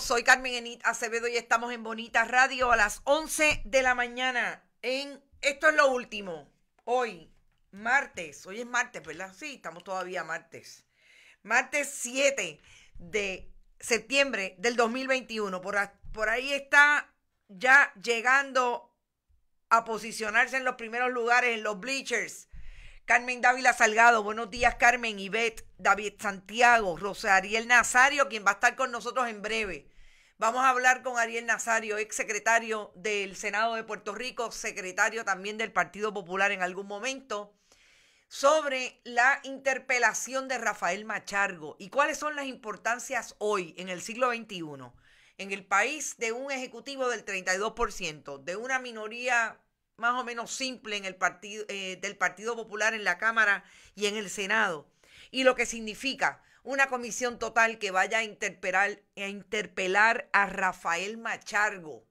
soy Carmen Enit Acevedo y estamos en Bonita Radio a las 11 de la mañana. En esto es lo último. Hoy, martes, hoy es martes, ¿verdad? Sí, estamos todavía martes. Martes 7 de septiembre del 2021. Por, por ahí está ya llegando a posicionarse en los primeros lugares, en los bleachers, Carmen Dávila Salgado, buenos días Carmen, Ivette, David Santiago, Rosa Ariel Nazario, quien va a estar con nosotros en breve. Vamos a hablar con Ariel Nazario, ex secretario del Senado de Puerto Rico, secretario también del Partido Popular en algún momento, sobre la interpelación de Rafael Machargo y cuáles son las importancias hoy, en el siglo XXI, en el país de un ejecutivo del 32%, de una minoría más o menos simple en el partido, eh, del Partido Popular en la Cámara y en el Senado. Y lo que significa una comisión total que vaya a interpelar, a, Rafael Machargo.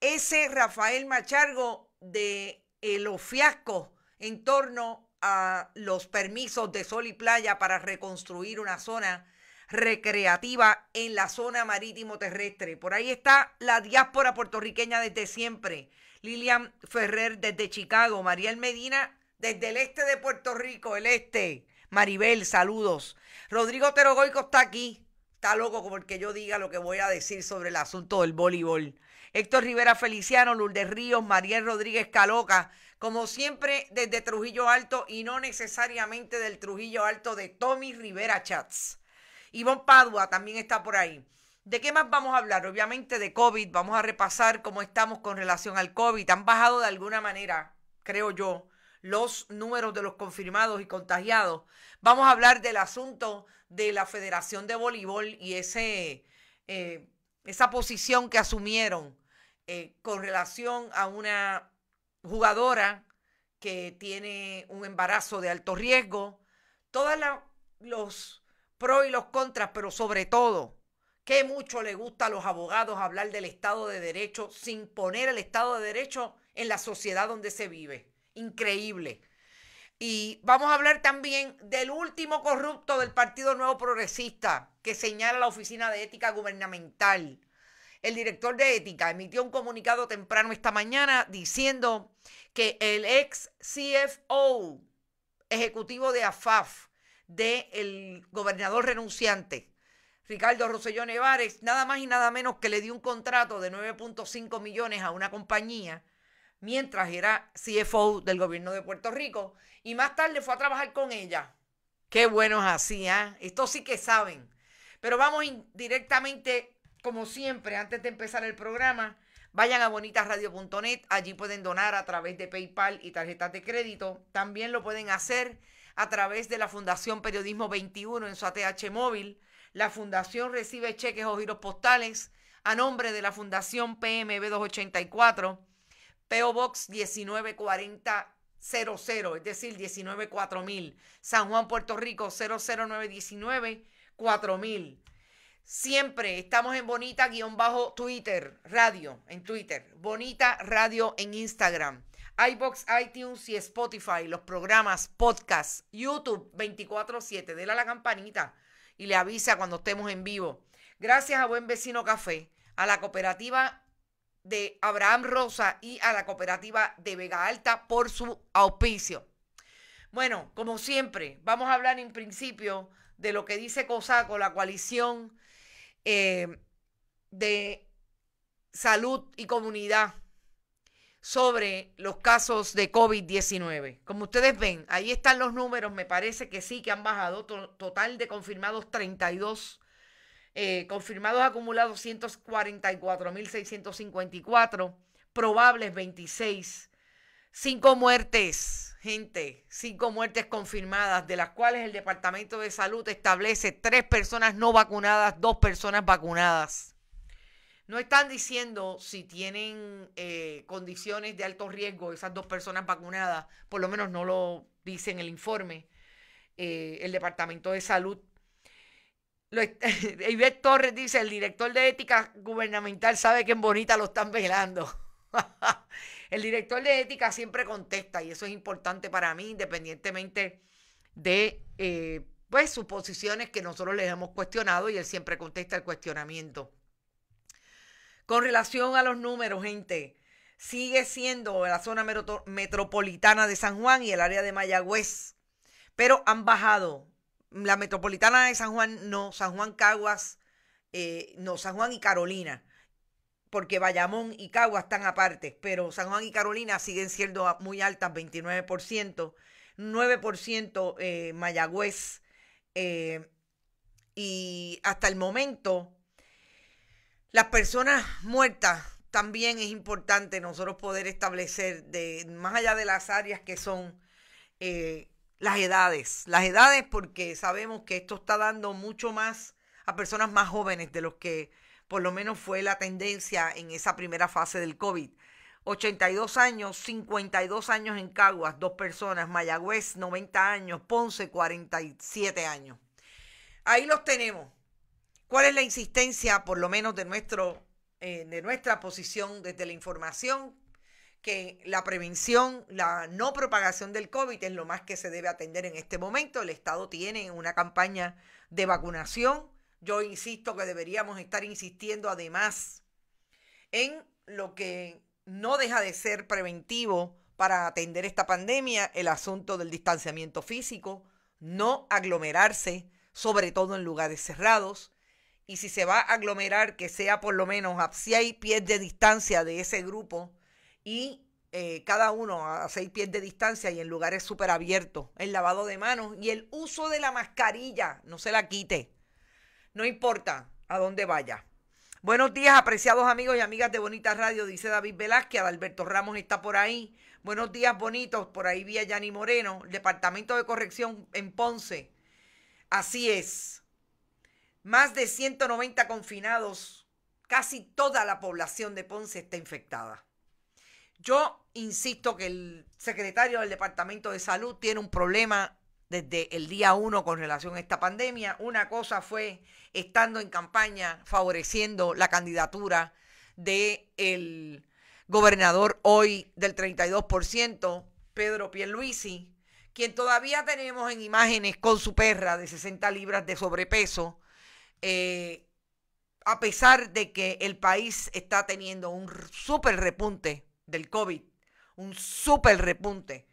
Ese Rafael Machargo de eh, los fiascos en torno a los permisos de sol y playa para reconstruir una zona recreativa en la zona marítimo terrestre. Por ahí está la diáspora puertorriqueña desde siempre. Lilian Ferrer desde Chicago, Mariel Medina desde el este de Puerto Rico, el este. Maribel, saludos. Rodrigo Terogoico está aquí. Está loco como porque yo diga lo que voy a decir sobre el asunto del voleibol. Héctor Rivera Feliciano, Lourdes Ríos, Mariel Rodríguez Caloca, como siempre desde Trujillo Alto y no necesariamente del Trujillo Alto de Tommy Rivera Chats. Ivonne Padua también está por ahí. ¿De qué más vamos a hablar? Obviamente de COVID, vamos a repasar cómo estamos con relación al COVID. Han bajado de alguna manera, creo yo, los números de los confirmados y contagiados. Vamos a hablar del asunto de la Federación de Voleibol y ese, eh, esa posición que asumieron eh, con relación a una jugadora que tiene un embarazo de alto riesgo. Todos los pros y los contras, pero sobre todo Qué mucho le gusta a los abogados hablar del Estado de Derecho sin poner el Estado de Derecho en la sociedad donde se vive. Increíble. Y vamos a hablar también del último corrupto del Partido Nuevo Progresista que señala la Oficina de Ética Gubernamental. El director de Ética emitió un comunicado temprano esta mañana diciendo que el ex CFO ejecutivo de AFAF, del el gobernador renunciante, Ricardo Rosellón Evarez, nada más y nada menos que le dio un contrato de 9.5 millones a una compañía mientras era CFO del gobierno de Puerto Rico y más tarde fue a trabajar con ella. Qué buenos así, ¿ah? Esto sí que saben. Pero vamos directamente, como siempre, antes de empezar el programa, vayan a bonitasradio.net, allí pueden donar a través de PayPal y tarjetas de crédito. También lo pueden hacer a través de la Fundación Periodismo 21 en su ATH móvil la fundación recibe cheques o giros postales a nombre de la Fundación PMB 284, PO Box 1940. es decir, 194000. San Juan, Puerto Rico, 00919 4000. Siempre estamos en Bonita bajo Twitter, radio en Twitter, Bonita Radio en Instagram, iBox, iTunes y Spotify, los programas, podcasts YouTube 24/7. Dele a la campanita y le avisa cuando estemos en vivo. Gracias a Buen Vecino Café, a la cooperativa de Abraham Rosa y a la cooperativa de Vega Alta por su auspicio. Bueno, como siempre, vamos a hablar en principio de lo que dice COSACO, la coalición eh, de salud y comunidad sobre los casos de COVID-19. Como ustedes ven, ahí están los números, me parece que sí, que han bajado. total de confirmados 32, eh, confirmados acumulados 144.654, probables 26, cinco muertes, gente, cinco muertes confirmadas, de las cuales el Departamento de Salud establece tres personas no vacunadas, dos personas vacunadas. No están diciendo si tienen eh, condiciones de alto riesgo esas dos personas vacunadas, por lo menos no lo dice en el informe eh, el Departamento de Salud. Torres dice, el director de ética gubernamental sabe que en Bonita lo están velando. el director de ética siempre contesta y eso es importante para mí, independientemente de eh, pues, sus posiciones que nosotros les hemos cuestionado y él siempre contesta el cuestionamiento con relación a los números, gente, sigue siendo la zona metropolitana de San Juan y el área de Mayagüez, pero han bajado. La metropolitana de San Juan, no, San Juan Caguas, eh, no, San Juan y Carolina, porque Bayamón y Caguas están aparte, pero San Juan y Carolina siguen siendo muy altas, 29%, 9% eh, Mayagüez, eh, y hasta el momento las personas muertas también es importante nosotros poder establecer, de, más allá de las áreas que son eh, las edades. Las edades porque sabemos que esto está dando mucho más a personas más jóvenes de los que por lo menos fue la tendencia en esa primera fase del COVID. 82 años, 52 años en Caguas, dos personas, Mayagüez 90 años, Ponce 47 años. Ahí los tenemos. ¿Cuál es la insistencia, por lo menos de, nuestro, eh, de nuestra posición desde la información? que la prevención, la no propagación del COVID es lo más que se debe atender en este momento. El Estado tiene una campaña de vacunación. Yo insisto que deberíamos estar insistiendo además en lo que no deja de ser preventivo para atender esta pandemia, el asunto del distanciamiento físico, no aglomerarse, sobre todo en lugares cerrados, y si se va a aglomerar, que sea por lo menos a seis pies de distancia de ese grupo y eh, cada uno a seis pies de distancia y en lugares súper abiertos. El lavado de manos y el uso de la mascarilla, no se la quite. No importa a dónde vaya. Buenos días, apreciados amigos y amigas de Bonita Radio, dice David Velázquez, Alberto Ramos está por ahí. Buenos días, bonitos, por ahí vía Yanni Moreno, Departamento de Corrección en Ponce. Así es. Más de 190 confinados, casi toda la población de Ponce está infectada. Yo insisto que el secretario del Departamento de Salud tiene un problema desde el día uno con relación a esta pandemia. Una cosa fue estando en campaña favoreciendo la candidatura del el gobernador hoy del 32%, Pedro Pierluisi, quien todavía tenemos en imágenes con su perra de 60 libras de sobrepeso eh, a pesar de que el país está teniendo un súper repunte del COVID, un súper repunte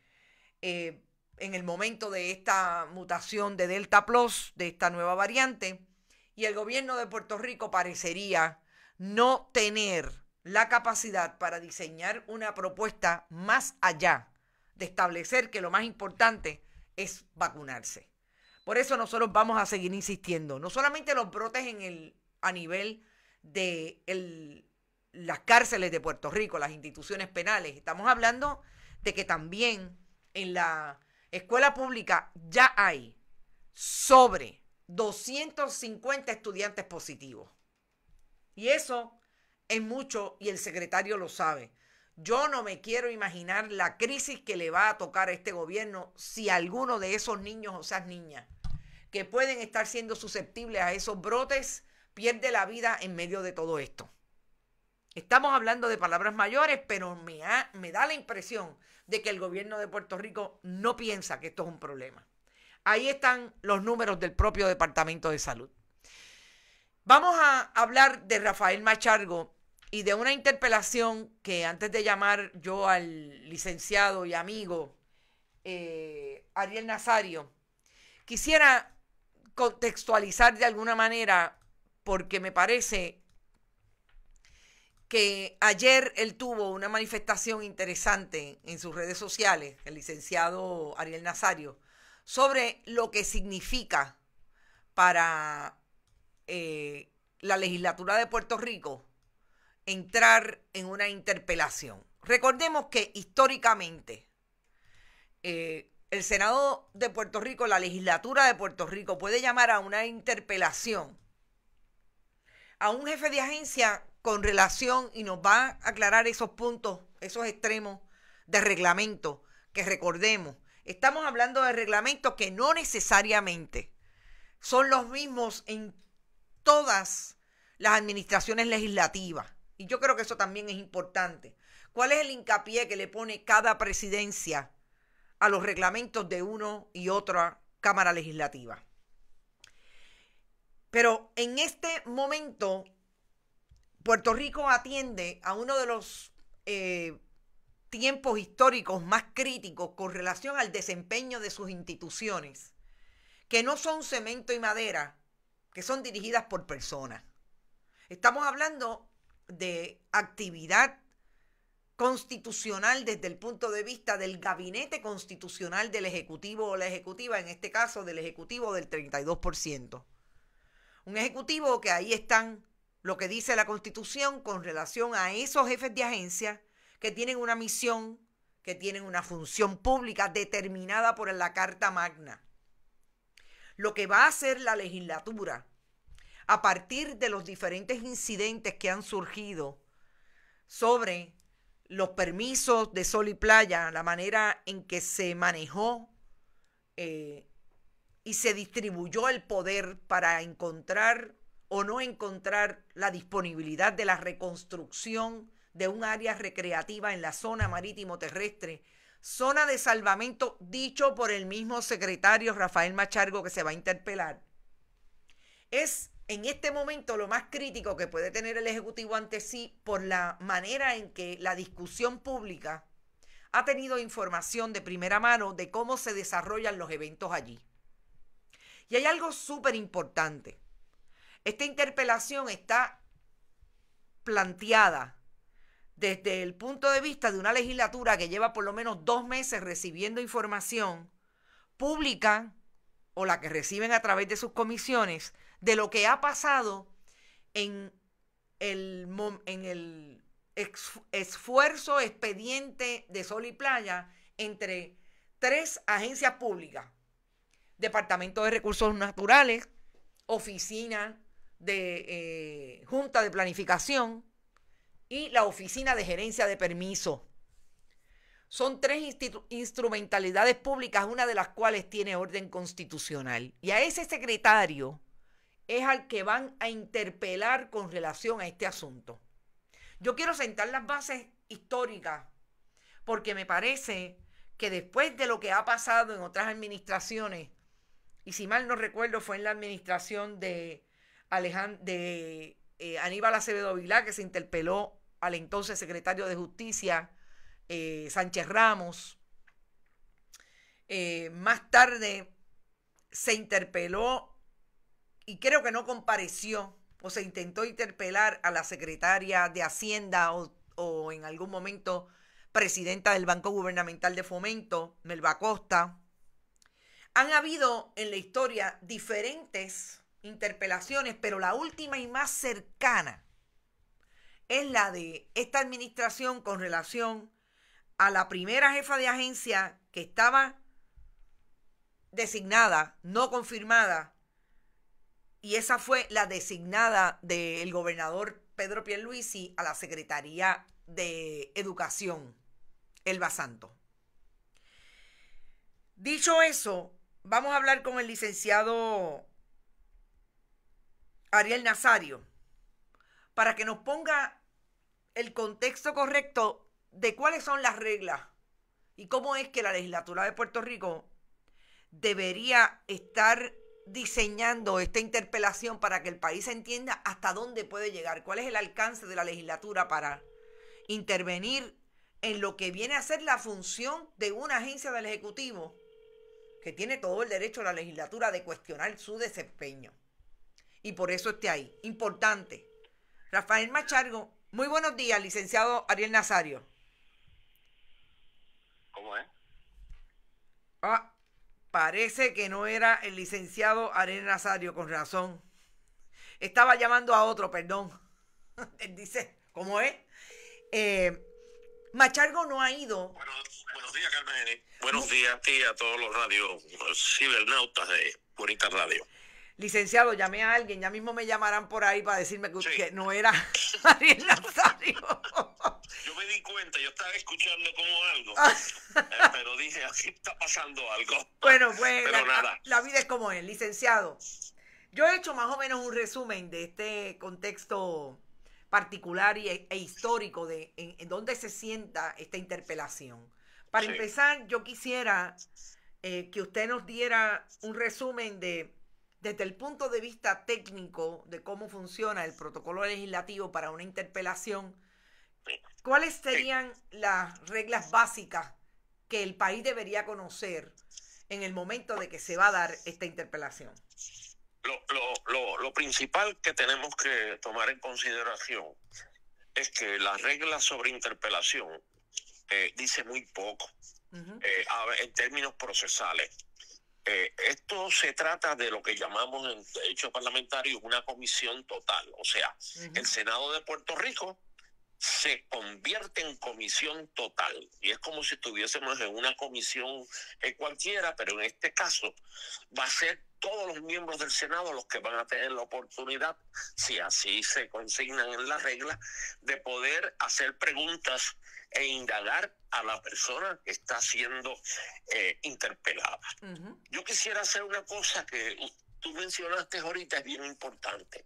eh, en el momento de esta mutación de Delta Plus, de esta nueva variante, y el gobierno de Puerto Rico parecería no tener la capacidad para diseñar una propuesta más allá de establecer que lo más importante es vacunarse. Por eso nosotros vamos a seguir insistiendo. No solamente los brotes el, a nivel de las cárceles de Puerto Rico, las instituciones penales. Estamos hablando de que también en la escuela pública ya hay sobre 250 estudiantes positivos. Y eso es mucho y el secretario lo sabe. Yo no me quiero imaginar la crisis que le va a tocar a este gobierno si alguno de esos niños o esas niñas que pueden estar siendo susceptibles a esos brotes pierde la vida en medio de todo esto. Estamos hablando de palabras mayores, pero me, me da la impresión de que el gobierno de Puerto Rico no piensa que esto es un problema. Ahí están los números del propio Departamento de Salud. Vamos a hablar de Rafael Machargo y de una interpelación que antes de llamar yo al licenciado y amigo eh, Ariel Nazario, quisiera contextualizar de alguna manera porque me parece que ayer él tuvo una manifestación interesante en sus redes sociales, el licenciado Ariel Nazario, sobre lo que significa para eh, la legislatura de Puerto Rico entrar en una interpelación. Recordemos que históricamente eh, el Senado de Puerto Rico, la legislatura de Puerto Rico puede llamar a una interpelación a un jefe de agencia con relación y nos va a aclarar esos puntos, esos extremos de reglamento que recordemos. Estamos hablando de reglamentos que no necesariamente son los mismos en todas las administraciones legislativas. Y yo creo que eso también es importante. ¿Cuál es el hincapié que le pone cada presidencia a los reglamentos de uno y otra Cámara Legislativa. Pero en este momento, Puerto Rico atiende a uno de los eh, tiempos históricos más críticos con relación al desempeño de sus instituciones, que no son cemento y madera, que son dirigidas por personas. Estamos hablando de actividad constitucional desde el punto de vista del gabinete constitucional del Ejecutivo o la Ejecutiva, en este caso del Ejecutivo del 32%. Un Ejecutivo que ahí están lo que dice la Constitución con relación a esos jefes de agencia que tienen una misión, que tienen una función pública determinada por la Carta Magna. Lo que va a hacer la legislatura a partir de los diferentes incidentes que han surgido sobre los permisos de sol y playa, la manera en que se manejó eh, y se distribuyó el poder para encontrar o no encontrar la disponibilidad de la reconstrucción de un área recreativa en la zona marítimo terrestre, zona de salvamento dicho por el mismo secretario Rafael Machargo que se va a interpelar, es en este momento lo más crítico que puede tener el Ejecutivo ante sí por la manera en que la discusión pública ha tenido información de primera mano de cómo se desarrollan los eventos allí. Y hay algo súper importante. Esta interpelación está planteada desde el punto de vista de una legislatura que lleva por lo menos dos meses recibiendo información pública o la que reciben a través de sus comisiones de lo que ha pasado en el, esfuerzo expediente de Sol y Playa entre tres agencias públicas, Departamento de Recursos Naturales, Oficina de eh, Junta de Planificación y la Oficina de Gerencia de Permiso. Son tres instrumentalidades públicas, una de las cuales tiene orden constitucional. Y a ese secretario es al que van a interpelar con relación a este asunto. Yo quiero sentar las bases históricas porque me parece que después de lo que ha pasado en otras administraciones, y si mal no recuerdo fue en la administración de, de eh, Aníbal Acevedo Vilá que se interpeló al entonces secretario de Justicia, eh, Sánchez Ramos. Eh, más tarde se interpeló y creo que no compareció o se intentó interpelar a la secretaria de Hacienda o, en algún momento presidenta del Banco Gubernamental de Fomento, Melba Costa. Han habido en la historia diferentes interpelaciones, pero la última y más cercana es la de esta administración con relación a la primera jefa de agencia que estaba designada, no confirmada, y esa fue la designada del gobernador Pedro Pierluisi a la Secretaría de Educación, Elba Santo. Dicho eso, vamos a hablar con el licenciado Ariel Nazario para que nos ponga el contexto correcto de cuáles son las reglas y cómo es que la legislatura de Puerto Rico debería estar diseñando esta interpelación para que el país entienda hasta dónde puede llegar, cuál es el alcance de la legislatura para intervenir en lo que viene a ser la función de una agencia del Ejecutivo, que tiene todo el derecho a la legislatura de cuestionar su desempeño. Y por eso esté ahí. Importante. Rafael Machargo, muy buenos días, licenciado Ariel Nazario. ¿Cómo es? Ah, Parece que no era el licenciado Arena Nazario, con razón. Estaba llamando a otro, perdón. Él dice, ¿cómo es? Eh, Machargo no ha ido. buenos días, Carmen. Buenos días a ti, a todos los radios cibernautas de Bonita Radio. Licenciado, llamé a alguien, ya mismo me llamarán por ahí para decirme que, no era Ariel Nazario. Yo me di cuenta, yo estaba escuchando como algo, ah. eh, pero dije, aquí está pasando algo. Bueno, pues la, vida es como es, licenciado. Yo he hecho más o menos un resumen de este contexto particular e, histórico de en, dónde se sienta esta interpelación. Para empezar, yo quisiera eh, que usted nos diera un resumen de desde el punto de vista técnico de cómo funciona el protocolo legislativo para una interpelación, ¿cuáles serían las reglas básicas que el país debería conocer en el momento de que se va a dar esta interpelación? Lo, principal que tenemos que tomar en consideración es que las reglas sobre interpelación eh, dice muy poco eh, en términos procesales. Eh, esto se trata de lo que llamamos en derecho parlamentario una comisión total, o sea, el Senado de Puerto Rico se convierte en comisión total y es como si estuviésemos en una comisión eh, cualquiera, pero en este caso va a ser todos los miembros del Senado los que van a tener la oportunidad, si así se consignan en la regla, de poder hacer preguntas e indagar a la persona que está siendo eh, interpelada. Yo quisiera hacer una cosa que tú mencionaste ahorita, es bien importante.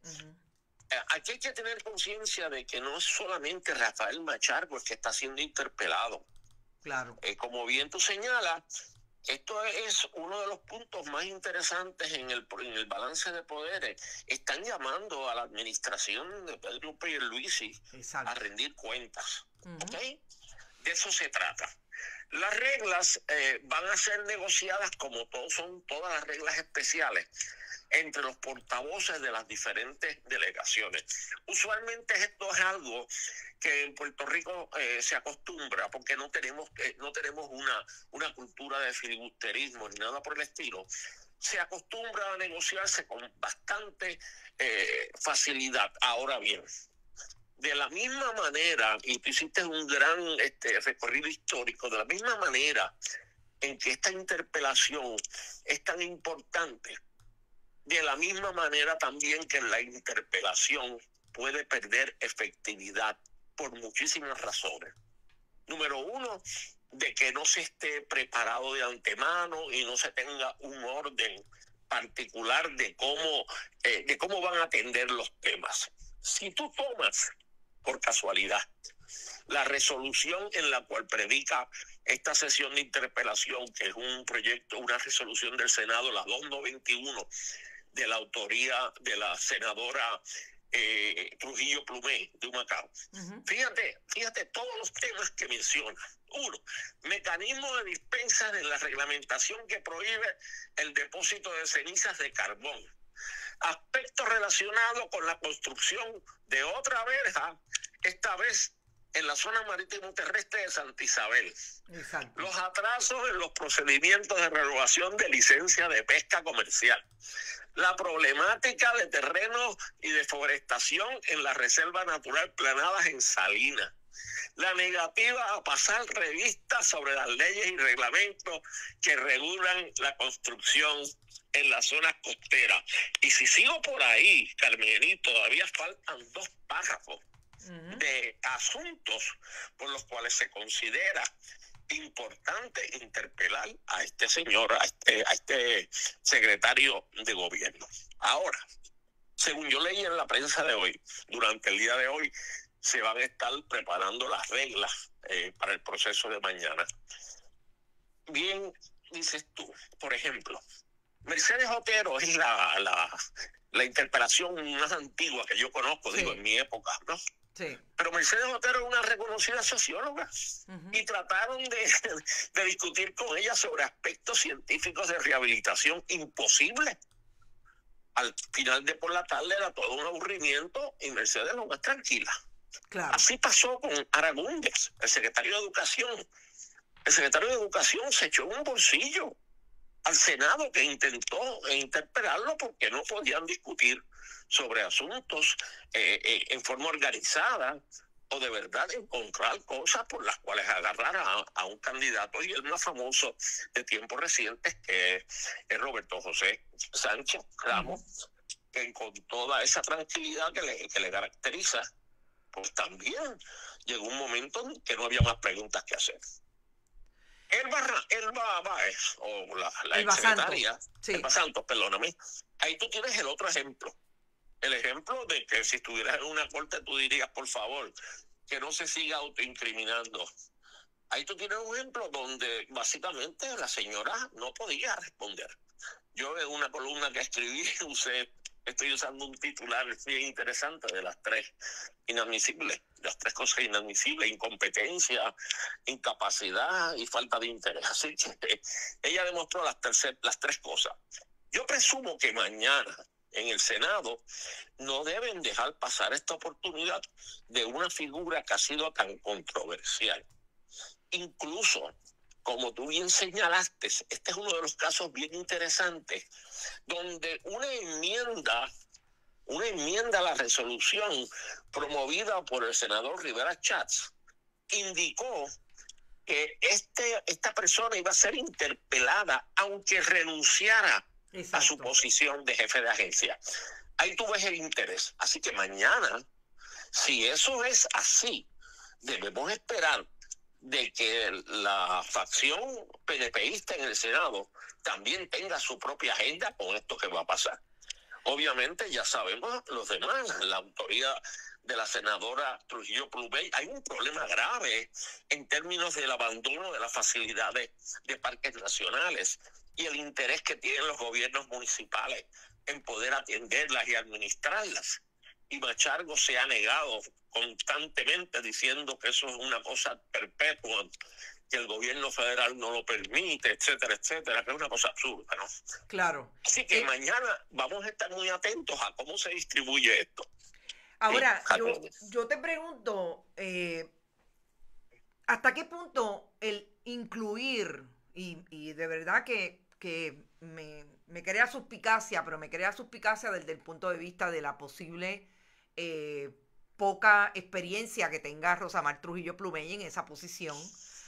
Eh, aquí hay que tener conciencia de que no es solamente Rafael Machar, el que está siendo interpelado. Claro. Eh, como bien tú señalas, esto es uno de los puntos más interesantes en el, en el balance de poderes. Están llamando a la administración de Pedro Pierluisi Exacto. a rendir cuentas. De eso se trata. Las reglas eh, van a ser negociadas como todos son todas las reglas especiales entre los portavoces de las diferentes delegaciones. Usualmente esto es algo que en Puerto Rico eh, se acostumbra porque no tenemos, eh, no tenemos una, una cultura de filibusterismo ni nada por el estilo. Se acostumbra a negociarse con bastante eh, facilidad. Ahora bien, de la misma manera, y tú hiciste un gran este, recorrido histórico, de la misma manera en que esta interpelación es tan importante de la misma manera también que la interpelación puede perder efectividad por muchísimas razones. Número uno, de que no se esté preparado de antemano y no se tenga un orden particular de cómo, eh, de cómo van a atender los temas. Si tú tomas, por casualidad, la resolución en la cual predica esta sesión de interpelación, que es un proyecto, una resolución del Senado, la 291, de la autoría de la senadora eh, Trujillo Plumé de Humacao. Fíjate, fíjate todos los temas que menciona. Uno, mecanismo de dispensa de la reglamentación que prohíbe el depósito de cenizas de carbón. Aspecto relacionado con la construcción de otra verja, esta vez en la zona marítimo terrestre de Santa Isabel. Los atrasos en los procedimientos de renovación de licencia de pesca comercial. La problemática de terrenos y deforestación en la Reserva Natural Planadas en Salinas. La negativa a pasar revistas sobre las leyes y reglamentos que regulan la construcción en las zonas costeras. Y si sigo por ahí, y todavía faltan dos párrafos de asuntos por los cuales se considera importante interpelar a este señor, este, a este, secretario de gobierno. Ahora, según yo leí en la prensa de hoy, durante el día de hoy se van a estar preparando las reglas eh, para el proceso de mañana. Bien, dices tú, por ejemplo, Mercedes Otero es la, la, interpelación más antigua que yo conozco, digo, en mi época, ¿no? Pero Mercedes Otero es una reconocida socióloga y trataron de, discutir con ella sobre aspectos científicos de rehabilitación imposible. Al final de por la tarde era todo un aburrimiento y Mercedes lo más tranquila. Claro. Así pasó con Aragúndez, el secretario de Educación. El secretario de Educación se echó un bolsillo al Senado que intentó interpelarlo porque no podían discutir sobre asuntos eh, eh, en forma organizada o de verdad encontrar cosas por las cuales agarrar a, un candidato y el más famoso de tiempos recientes que es Roberto José Sánchez Ramos, que con toda esa tranquilidad que le, caracteriza, pues también llegó un momento en que no había más preguntas que hacer. Elba, o la, la ex secretaria, Elba Santos, perdóname, ahí tú tienes el otro ejemplo el ejemplo de que si estuvieras en una corte tú dirías, por favor, que no se siga autoincriminando. Ahí tú tienes un ejemplo donde básicamente la señora no podía responder. Yo en una columna que escribí estoy usando un titular bien interesante de las tres inadmisibles, las tres cosas inadmisibles, incompetencia, incapacidad y falta de interés. ella demostró las, tercer, las tres cosas. Yo presumo que mañana en el Senado, no deben dejar pasar esta oportunidad de una figura que ha sido tan controversial. Incluso, como tú bien señalaste, este es uno de los casos bien interesantes, donde una enmienda, una enmienda a la resolución promovida por el senador Rivera Chats, indicó que este, esta persona iba a ser interpelada aunque renunciara a su posición de jefe de agencia. Ahí tú ves el interés. Así que mañana, si eso es así, debemos esperar de que la facción PNPista en el Senado también tenga su propia agenda con esto que va a pasar. Obviamente ya sabemos los demás, la autoridad de la senadora Trujillo Plubey, hay un problema grave en términos del abandono de las facilidades de parques nacionales y el interés que tienen los gobiernos municipales en poder atenderlas y administrarlas. Y Machargo se ha negado constantemente diciendo que eso es una cosa perpetua, que el gobierno federal no lo permite, etcétera, etcétera, que es una cosa absurda, ¿no? Claro. Así que eh, mañana vamos a estar muy atentos a cómo se distribuye esto. Ahora, yo, te pregunto, eh, ¿hasta qué punto el incluir, y de verdad que que me, crea suspicacia, pero me crea suspicacia desde el punto de vista de la posible eh, poca experiencia que tenga Rosamar Trujillo Plumey en esa posición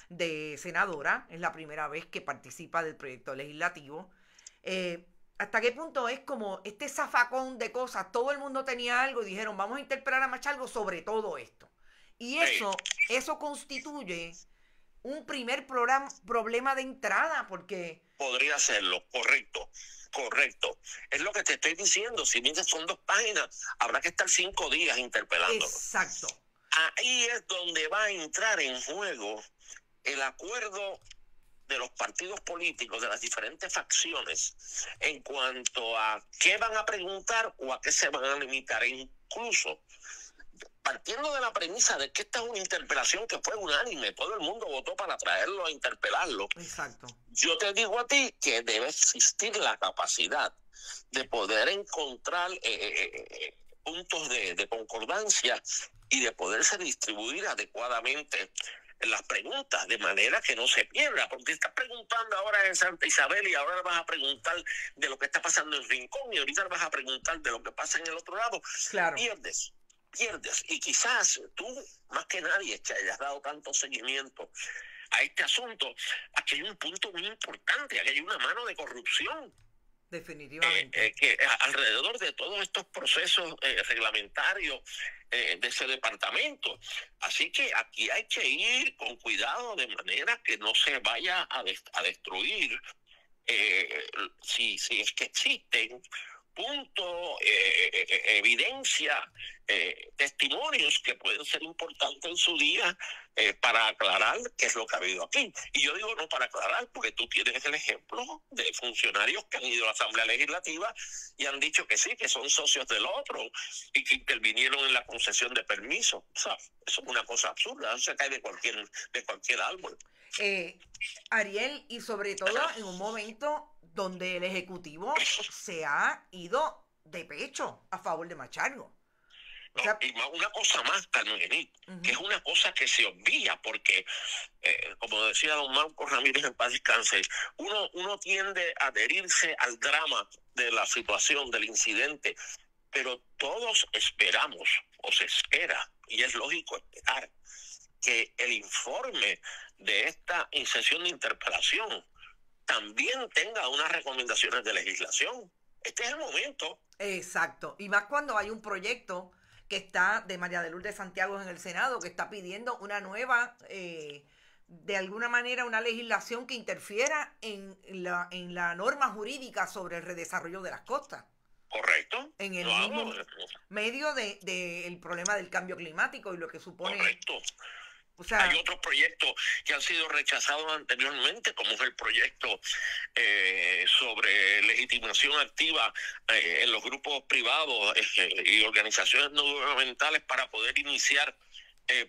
de senadora. Es la primera vez que participa del proyecto legislativo. Eh, ¿Hasta qué punto es como este zafacón de cosas? Todo el mundo tenía algo y dijeron, vamos a interpelar a Machalgo sobre todo esto. Y eso, eso constituye un primer programa, problema de entrada, porque... Podría serlo, correcto, correcto. Es lo que te estoy diciendo, si bien son dos páginas, habrá que estar cinco días interpelándolo. Exacto. Ahí es donde va a entrar en juego el acuerdo de los partidos políticos, de las diferentes facciones, en cuanto a qué van a preguntar o a qué se van a limitar. E incluso partiendo de la premisa de que esta es una interpelación que fue unánime, todo el mundo votó para traerlo a interpelarlo. Exacto. Yo te digo a ti que debe existir la capacidad de poder encontrar eh, eh, eh, puntos de, concordancia y de poderse distribuir adecuadamente las preguntas de manera que no se pierda, porque estás preguntando ahora en Santa Isabel y ahora vas a preguntar de lo que está pasando en Rincón y ahorita vas a preguntar de lo que pasa en el otro lado. Claro. Pierdes pierdes. Y quizás tú, más que nadie, te hayas dado tanto seguimiento a este asunto, aquí hay un punto muy importante, aquí hay una mano de corrupción. Eh, Definitivamente. Eh, que alrededor de todos estos procesos eh, reglamentarios de ese departamento. Así que aquí hay que ir con cuidado de manera que no se vaya a, destruir, si es que existen punto, eh, eh, eh, evidencia, testimonios que pueden ser importantes en su día para aclarar qué es lo que ha habido aquí. Y yo digo no para aclarar, porque tú tienes el ejemplo de funcionarios que han ido a la Asamblea Legislativa y han dicho que sí, que son socios del otro y que intervinieron en la concesión de permiso. O sea, eso es una cosa absurda, eso se cae de cualquier, de cualquier árbol eh, Ariel, y sobre todo en un momento donde el Ejecutivo se ha ido de pecho a favor de Machargo. y una cosa más, Carmen, que es una cosa que se obvia, porque, eh, como decía don Marco Ramírez en paz descanse, uno, uno tiende a adherirse al drama de la situación, del incidente, pero todos esperamos, o se espera, y es lógico esperar, que el informe de esta sesión de interpelación también tenga unas recomendaciones de legislación. Este es el momento. Exacto. Y más cuando hay un proyecto que está de María de Lourdes Santiago en el Senado, que está pidiendo una nueva, eh, de alguna manera, una legislación que interfiera en la, en la norma jurídica sobre el redesarrollo de las costas. Correcto. En el mismo medio del de, problema del cambio climático y lo que supone. Correcto. Hay otros proyectos que han sido rechazados anteriormente, como es el proyecto eh, sobre legitimación activa eh, en los grupos privados eh, y organizaciones no gubernamentales para poder iniciar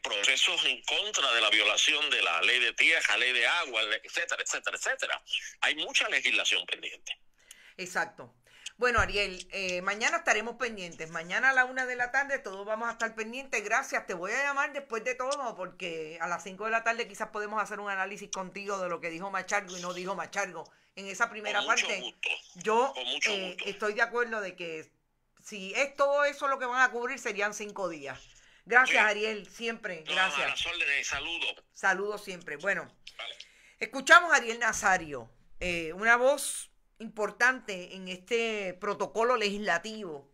procesos en contra de la violación de la ley de tierra, ley de agua, etcétera, etcétera, etcétera. Hay mucha legislación pendiente. Exacto. Bueno, Ariel, eh, mañana estaremos pendientes. Mañana a la una de la tarde todos vamos a estar pendientes. Gracias, te voy a llamar después de todo porque a las cinco de la tarde quizás podemos hacer un análisis contigo de lo que dijo Machargo y no dijo Machargo. En esa primera parte, yo eh, estoy de acuerdo de que si es todo eso lo que van a cubrir serían cinco días. Gracias, Ariel, siempre. Gracias. Saludos. Saludos siempre. Bueno, escuchamos a Ariel Nazario, eh, una voz importante en este protocolo legislativo,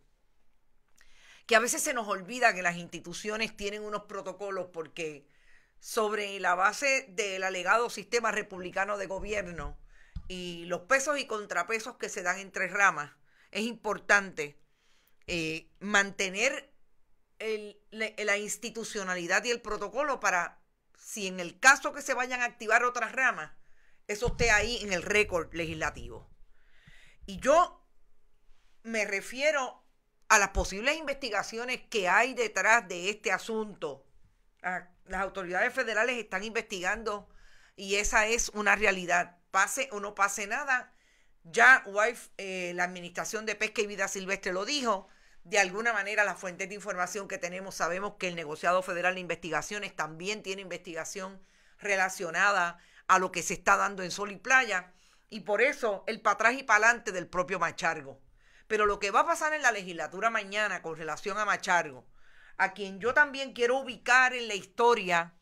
que a veces se nos olvida que las instituciones tienen unos protocolos porque sobre la base del alegado sistema republicano de gobierno y los pesos y contrapesos que se dan entre ramas, es importante eh, mantener la institucionalidad y el protocolo para, si en el caso que se vayan a activar otras ramas, eso esté ahí en el récord legislativo. Y yo me refiero a las posibles investigaciones que hay detrás de este asunto. Las autoridades federales están investigando y esa es una realidad. Pase o no pase nada, ya Wife, eh, la Administración de Pesca y Vida Silvestre lo dijo. De alguna manera, las fuentes de información que tenemos, sabemos que el negociado federal de investigaciones también tiene investigación relacionada a lo que se está dando en Sol y Playa. Y por eso el para atrás y para adelante del propio Machargo. Pero lo que va a pasar en la legislatura mañana con relación a Machargo, a quien yo también quiero ubicar en la historia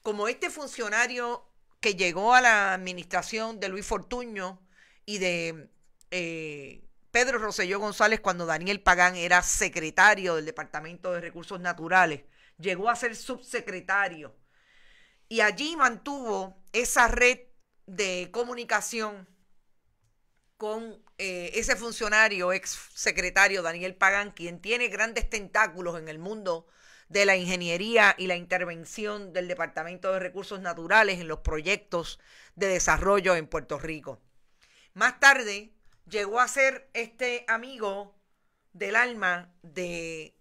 como este funcionario que llegó a la administración de Luis Fortuño y de eh, Pedro Roselló González cuando Daniel Pagán era secretario del Departamento de Recursos Naturales, llegó a ser subsecretario y allí mantuvo esa red de comunicación con eh, ese funcionario, ex secretario Daniel Pagán, quien tiene grandes tentáculos en el mundo de la ingeniería y la intervención del Departamento de Recursos Naturales en los proyectos de desarrollo en Puerto Rico. Más tarde llegó a ser este amigo del alma de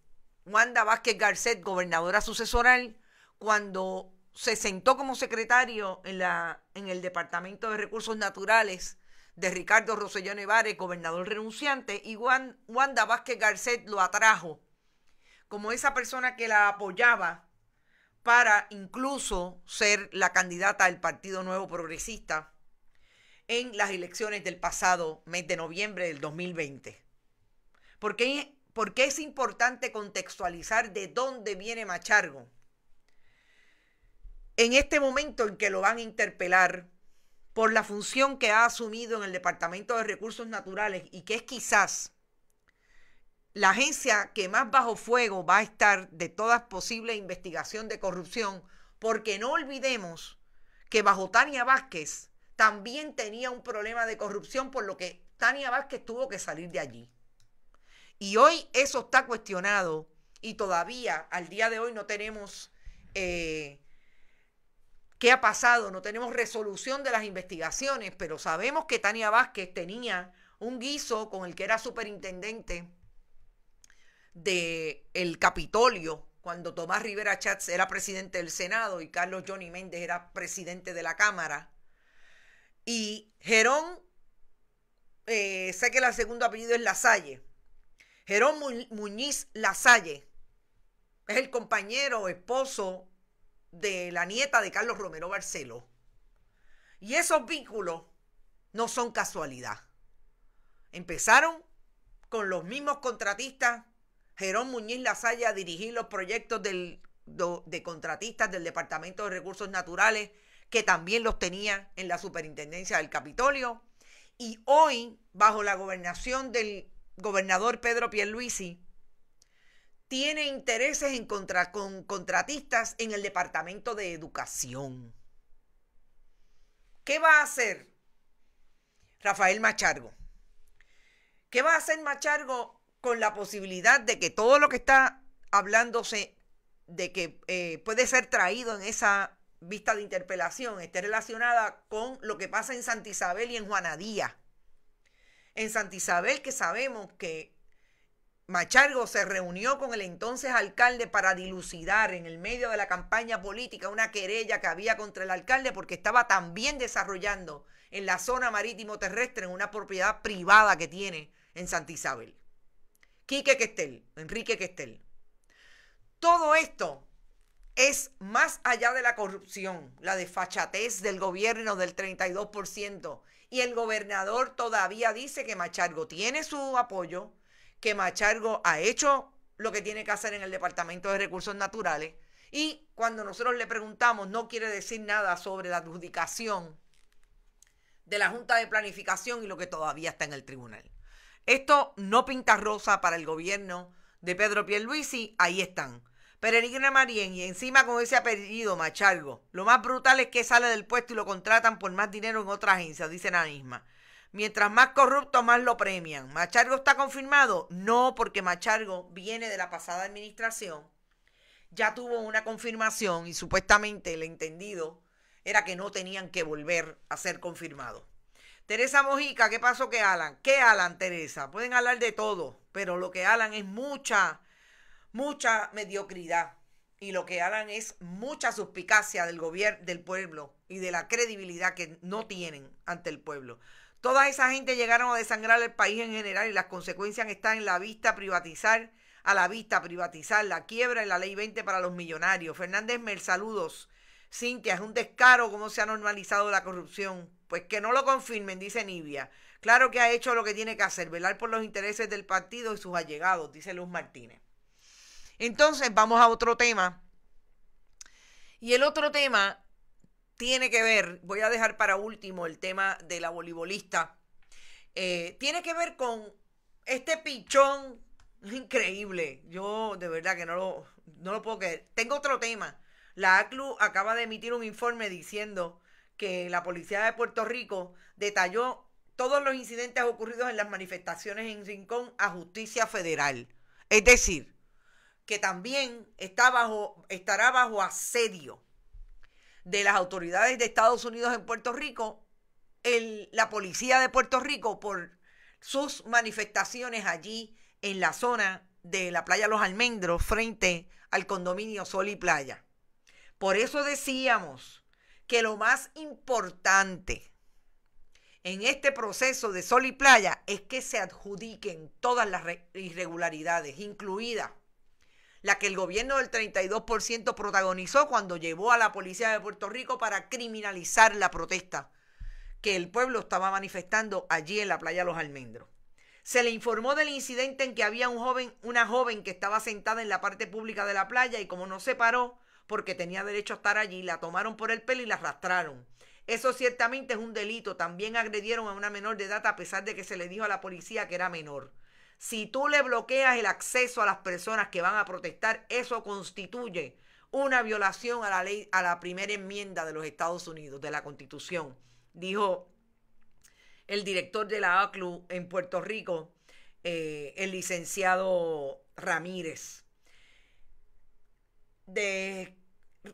Wanda Vázquez Garcet, gobernadora sucesoral, cuando se sentó como secretario en, la, en el Departamento de Recursos Naturales de Ricardo Rosellón Nevares gobernador renunciante, y Juan, Wanda Vázquez Garcet lo atrajo como esa persona que la apoyaba para incluso ser la candidata del Partido Nuevo Progresista en las elecciones del pasado mes de noviembre del 2020. ¿Por qué, porque es importante contextualizar de dónde viene Machargo? en este momento en que lo van a interpelar por la función que ha asumido en el Departamento de Recursos Naturales y que es quizás la agencia que más bajo fuego va a estar de toda posible investigación de corrupción, porque no olvidemos que bajo Tania Vázquez también tenía un problema de corrupción, por lo que Tania Vázquez tuvo que salir de allí. Y hoy eso está cuestionado y todavía al día de hoy no tenemos... Eh, qué ha pasado, no tenemos resolución de las investigaciones, pero sabemos que Tania Vázquez tenía un guiso con el que era superintendente del el Capitolio cuando Tomás Rivera Chatz era presidente del Senado y Carlos Johnny Méndez era presidente de la Cámara. Y Gerón, eh, sé que el segundo apellido es Lasalle. Gerón Muñiz Lasalle es el compañero, esposo de la nieta de Carlos Romero Barceló. Y esos vínculos no son casualidad. Empezaron con los mismos contratistas. Jerón Muñiz Lazaya a dirigir los proyectos del, de contratistas del Departamento de Recursos Naturales, que también los tenía en la Superintendencia del Capitolio. Y hoy, bajo la gobernación del gobernador Pedro Pierluisi, tiene intereses en con contratistas en el Departamento de Educación. ¿Qué va a hacer Rafael Machargo? ¿Qué va a hacer Machargo con la posibilidad de que todo lo que está hablándose de que eh, puede ser traído en esa vista de interpelación esté relacionada con lo que pasa en Santa Isabel y en Juanadía? En Santa Isabel, que sabemos que Machargo se reunió con el entonces alcalde para dilucidar en el medio de la campaña política una querella que había contra el alcalde porque estaba también desarrollando en la zona marítimo terrestre en una propiedad privada que tiene en Santa Isabel. Quique Questel, Enrique Questel. Todo esto es más allá de la corrupción, la desfachatez del gobierno del 32%. Y el gobernador todavía dice que Machargo tiene su apoyo, que Machargo ha hecho lo que tiene que hacer en el Departamento de Recursos Naturales y cuando nosotros le preguntamos no quiere decir nada sobre la adjudicación de la Junta de Planificación y lo que todavía está en el tribunal. Esto no pinta rosa para el gobierno de Pedro Pierluisi, ahí están. Peregrina Marien y encima con ese apellido Machargo, Lo más brutal es que sale del puesto y lo contratan por más dinero en otra agencia, dicen la misma. Mientras más corrupto, más lo premian. ¿Machargo está confirmado? No, porque Machargo viene de la pasada administración, ya tuvo una confirmación y supuestamente el entendido era que no tenían que volver a ser confirmados. Teresa Mojica, ¿qué pasó que Alan? ¿Qué Alan, Teresa? Pueden hablar de todo, pero lo que Alan es mucha, mucha mediocridad. Y lo que Alan es mucha suspicacia del gobierno, del pueblo y de la credibilidad que no tienen ante el pueblo. Toda esa gente llegaron a desangrar el país en general y las consecuencias están en la vista privatizar, a la vista privatizar, la quiebra en la ley 20 para los millonarios. Fernández Mer, saludos. Cintia, es un descaro cómo se ha normalizado la corrupción. Pues que no lo confirmen, dice Nivia. Claro que ha hecho lo que tiene que hacer, velar por los intereses del partido y sus allegados, dice Luz Martínez. Entonces, vamos a otro tema. Y el otro tema tiene que ver, voy a dejar para último el tema de la voleibolista, eh, tiene que ver con este pichón increíble. Yo de verdad que no lo, no lo puedo creer. Tengo otro tema. La ACLU acaba de emitir un informe diciendo que la policía de Puerto Rico detalló todos los incidentes ocurridos en las manifestaciones en Rincón a justicia federal. Es decir, que también está bajo, estará bajo asedio de las autoridades de Estados Unidos en Puerto Rico, la policía de Puerto Rico por sus manifestaciones allí en la zona de la playa Los Almendros frente al condominio Sol y Playa. Por eso decíamos que lo más importante en este proceso de Sol y Playa es que se adjudiquen todas las irregularidades, incluidas la que el gobierno del 32% protagonizó cuando llevó a la policía de Puerto Rico para criminalizar la protesta que el pueblo estaba manifestando allí en la playa Los Almendros. Se le informó del incidente en que había un joven, una joven que estaba sentada en la parte pública de la playa y como no se paró porque tenía derecho a estar allí, la tomaron por el pelo y la arrastraron. Eso ciertamente es un delito. También agredieron a una menor de edad a pesar de que se le dijo a la policía que era menor. Si tú le bloqueas el acceso a las personas que van a protestar, eso constituye una violación a la ley, a la primera enmienda de los Estados Unidos, de la Constitución. Dijo el director de la ACLU en Puerto Rico, eh, el licenciado Ramírez.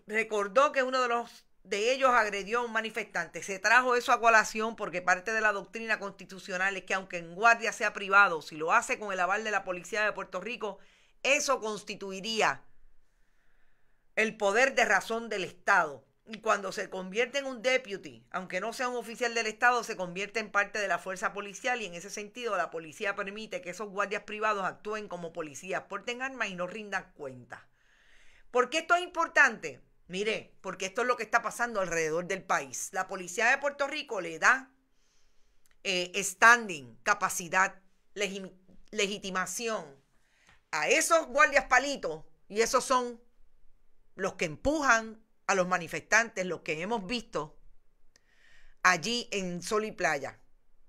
recordó que uno de los de ellos agredió a un manifestante. Se trajo eso a colación porque parte de la doctrina constitucional es que aunque en guardia sea privado, si lo hace con el aval de la policía de Puerto Rico, eso constituiría el poder de razón del Estado. Y cuando se convierte en un deputy, aunque no sea un oficial del Estado, se convierte en parte de la fuerza policial y en ese sentido la policía permite que esos guardias privados actúen como policías, porten armas y no rindan cuentas. ¿Por qué esto es importante? Mire, porque esto es lo que está pasando alrededor del país. La policía de Puerto Rico le da eh, standing, capacidad, legitimación a esos guardias palitos y esos son los que empujan a los manifestantes, los que hemos visto allí en Sol y Playa,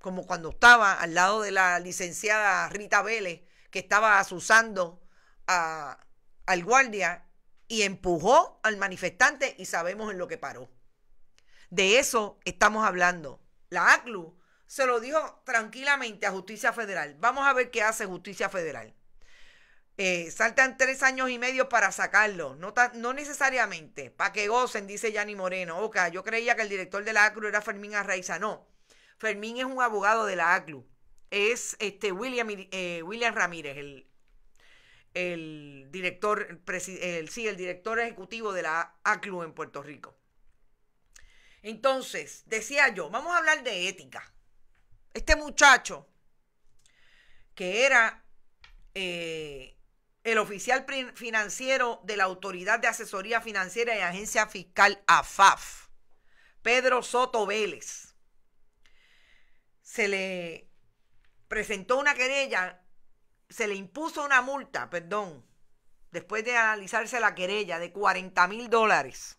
como cuando estaba al lado de la licenciada Rita Vélez, que estaba asusando al guardia y empujó al manifestante y sabemos en lo que paró. De eso estamos hablando. La ACLU se lo dijo tranquilamente a Justicia Federal. Vamos a ver qué hace Justicia Federal. Eh, saltan tres años y medio para sacarlo, no, no necesariamente, para que gocen, dice Yanni Moreno. Oca, yo creía que el director de la ACLU era Fermín Arraiza. No, Fermín es un abogado de la ACLU. Es este William, eh, William Ramírez, el, el director, sí, el director ejecutivo de la ACLU en Puerto Rico. Entonces, decía yo, vamos a hablar de ética. Este muchacho, que era eh, el oficial financiero de la Autoridad de Asesoría Financiera y Agencia Fiscal AFAF, Pedro Soto Vélez, se le presentó una querella se le impuso una multa, perdón, después de analizarse la querella de 40 mil dólares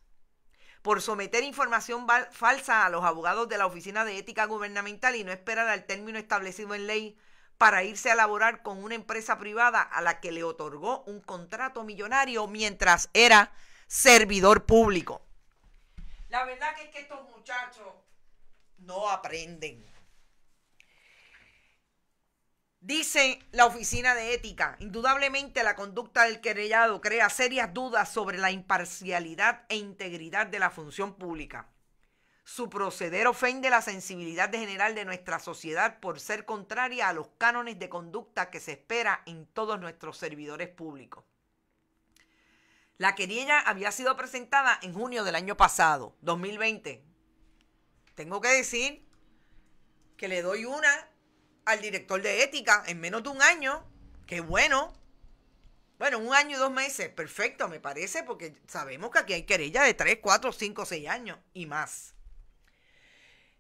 por someter información falsa a los abogados de la Oficina de Ética Gubernamental y no esperar al término establecido en ley para irse a laborar con una empresa privada a la que le otorgó un contrato millonario mientras era servidor público. La verdad que es que estos muchachos no aprenden. Dice la Oficina de Ética, indudablemente la conducta del querellado crea serias dudas sobre la imparcialidad e integridad de la función pública. Su proceder ofende la sensibilidad general de nuestra sociedad por ser contraria a los cánones de conducta que se espera en todos nuestros servidores públicos. La querella había sido presentada en junio del año pasado, 2020. Tengo que decir que le doy una al director de ética en menos de un año. Qué bueno. Bueno, un año y dos meses, perfecto, me parece, porque sabemos que aquí hay querellas de tres, cuatro, cinco, seis años y más.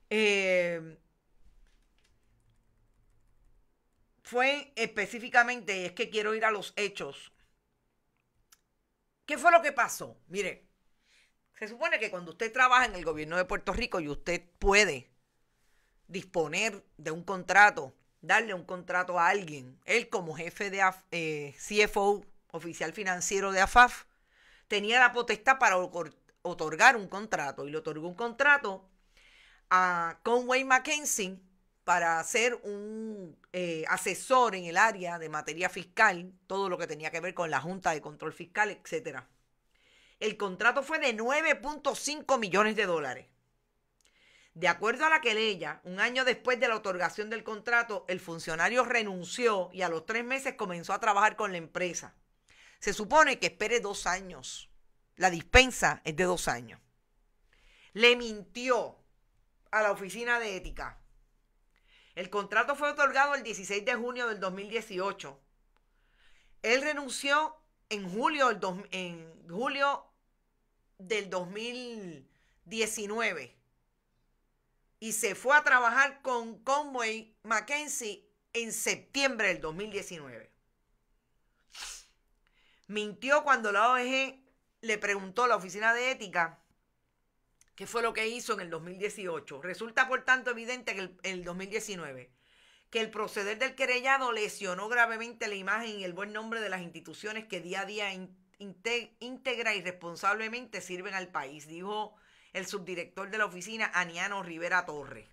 Eh, fue específicamente, es que quiero ir a los hechos. ¿Qué fue lo que pasó? Mire, se supone que cuando usted trabaja en el gobierno de Puerto Rico y usted puede disponer de un contrato, darle un contrato a alguien. Él como jefe de eh, CFO, oficial financiero de AFAF, tenía la potestad para otorgar un contrato y le otorgó un contrato a Conway Mackenzie para ser un eh, asesor en el área de materia fiscal, todo lo que tenía que ver con la Junta de Control Fiscal, etc. El contrato fue de 9.5 millones de dólares. De acuerdo a la querella, un año después de la otorgación del contrato, el funcionario renunció y a los tres meses comenzó a trabajar con la empresa. Se supone que espere dos años. La dispensa es de dos años. Le mintió a la oficina de ética. El contrato fue otorgado el 16 de junio del 2018. Él renunció en julio, en julio del 2019 y se fue a trabajar con Conway Mackenzie en septiembre del 2019. Mintió cuando la OEG le preguntó a la Oficina de Ética qué fue lo que hizo en el 2018. Resulta, por tanto, evidente que en el, 2019 que el proceder del querellado lesionó gravemente la imagen y el buen nombre de las instituciones que día a día íntegra integra y responsablemente sirven al país, dijo el subdirector de la oficina, Aniano Rivera Torres.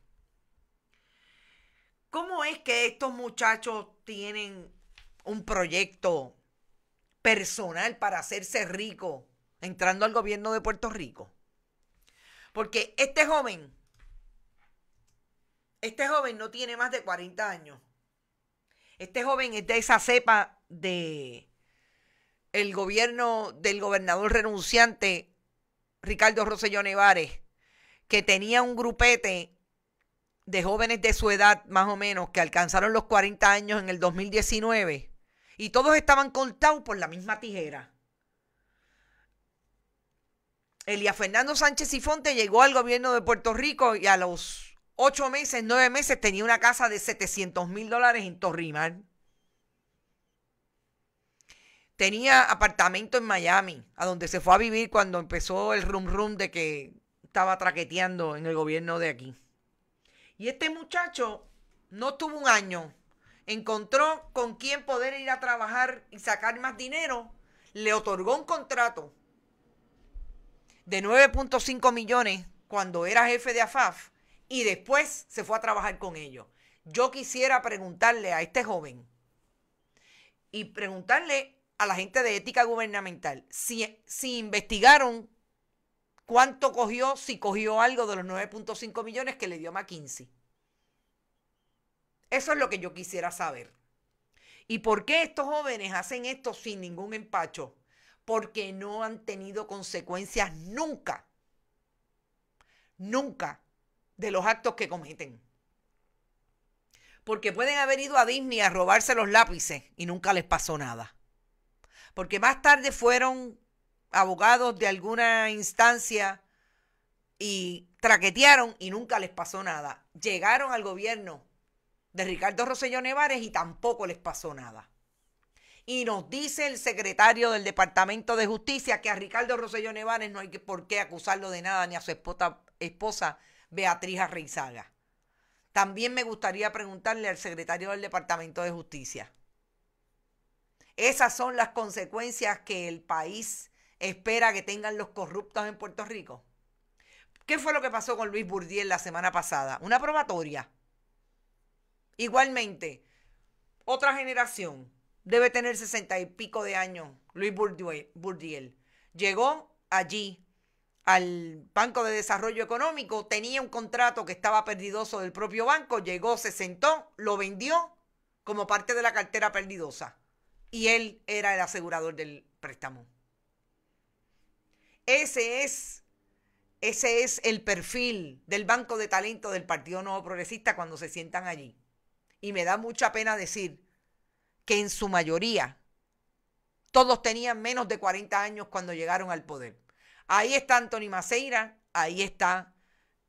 ¿Cómo es que estos muchachos tienen un proyecto personal para hacerse rico entrando al gobierno de Puerto Rico? Porque este joven, este joven no tiene más de 40 años. Este joven es de esa cepa de el gobierno del gobernador renunciante Ricardo Rosselló Nevares, que tenía un grupete de jóvenes de su edad, más o menos, que alcanzaron los 40 años en el 2019, y todos estaban contados por la misma tijera. Elia Fernando Sánchez Fonte llegó al gobierno de Puerto Rico y a los ocho meses, nueve meses, tenía una casa de 700 mil dólares en Torrimar tenía apartamento en Miami, a donde se fue a vivir cuando empezó el rum rum de que estaba traqueteando en el gobierno de aquí. Y este muchacho no tuvo un año, encontró con quién poder ir a trabajar y sacar más dinero, le otorgó un contrato de 9.5 millones cuando era jefe de AFAF y después se fue a trabajar con ellos. Yo quisiera preguntarle a este joven y preguntarle a la gente de ética gubernamental si, si investigaron cuánto cogió, si cogió algo de los 9.5 millones que le dio McKinsey. Eso es lo que yo quisiera saber. ¿Y por qué estos jóvenes hacen esto sin ningún empacho? Porque no han tenido consecuencias nunca, nunca de los actos que cometen. Porque pueden haber ido a Disney a robarse los lápices y nunca les pasó nada porque más tarde fueron abogados de alguna instancia y traquetearon y nunca les pasó nada. Llegaron al gobierno de Ricardo Rosselló Nevares y tampoco les pasó nada. Y nos dice el secretario del Departamento de Justicia que a Ricardo Rosselló Nevares no hay por qué acusarlo de nada, ni a su esposa, esposa Beatriz Arreizaga. También me gustaría preguntarle al secretario del Departamento de Justicia esas son las consecuencias que el país espera que tengan los corruptos en Puerto Rico. ¿Qué fue lo que pasó con Luis Burdiel la semana pasada? Una probatoria. Igualmente, otra generación debe tener sesenta y pico de años, Luis Burdiel. Llegó allí al Banco de Desarrollo Económico, tenía un contrato que estaba perdidoso del propio banco, llegó, se sentó, lo vendió como parte de la cartera perdidosa y él era el asegurador del préstamo. Ese es, ese es el perfil del Banco de Talento del Partido Nuevo Progresista cuando se sientan allí. Y me da mucha pena decir que en su mayoría todos tenían menos de 40 años cuando llegaron al poder. Ahí está Anthony Maceira, ahí está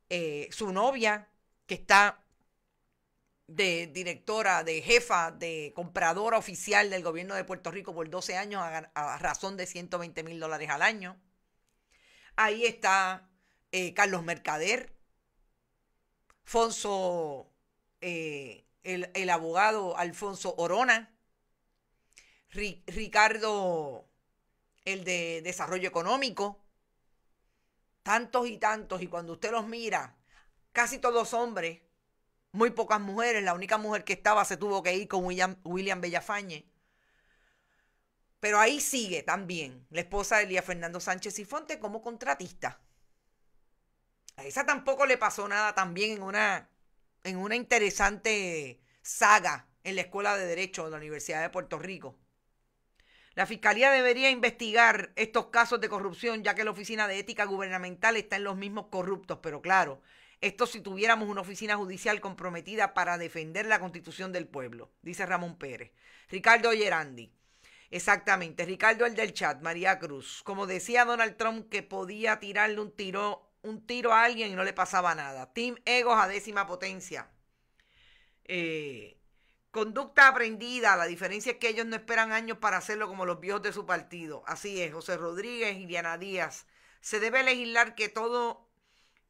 eh, su novia, que está de directora, de jefa, de compradora oficial del gobierno de Puerto Rico por 12 años a, razón de 120 mil dólares al año. Ahí está eh, Carlos Mercader, Fonso, eh, el, abogado Alfonso Orona, Ricardo, el de Desarrollo Económico, tantos y tantos, y cuando usted los mira, casi todos hombres muy pocas mujeres. La única mujer que estaba se tuvo que ir con William, William Bellafañe. Pero ahí sigue también la esposa de Elía Fernando Sánchez y Fonte como contratista. A esa tampoco le pasó nada también en una, en una interesante saga en la Escuela de Derecho de la Universidad de Puerto Rico. La Fiscalía debería investigar estos casos de corrupción, ya que la Oficina de Ética Gubernamental está en los mismos corruptos, pero claro, esto si tuviéramos una oficina judicial comprometida para defender la constitución del pueblo, dice Ramón Pérez. Ricardo Yerandi. Exactamente, Ricardo el del chat, María Cruz. Como decía Donald Trump que podía tirarle un tiro, un tiro a alguien y no le pasaba nada. Team Egos a décima potencia. Eh, conducta aprendida, la diferencia es que ellos no esperan años para hacerlo como los viejos de su partido. Así es, José Rodríguez y Diana Díaz. Se debe legislar que todo